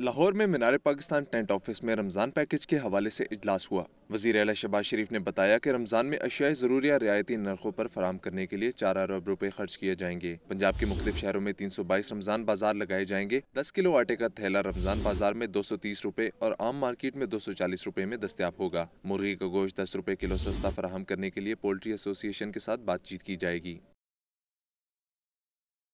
लाहौर में मीनार Pakistan tent office में Ramzan package के हवाले से इजलास हुआ वजीर अला शबाज शरीफ ने बताया कि रमज़ान में अशियाई ज़रूरिया रियायती नरखों पर फराम करने के लिए चार अरब रुपए खर्च किए जाएंगे पंजाब के मुख्तु शहरों में तीन सौ बाईस रमज़ान बाजार लगाए जाएंगे दस किलो आटे का थैला रमज़ान बाजार में दो सौ तीस रुपये और आम मार्केट में दो सौ चालीस रुपये में दस्तियाब होगा मुर्गी का गोश्त दस रुपये किलो सस्ता फराम करने के लिए पोल्ट्री एसोसिएशन के साथ बातचीत की जाएगी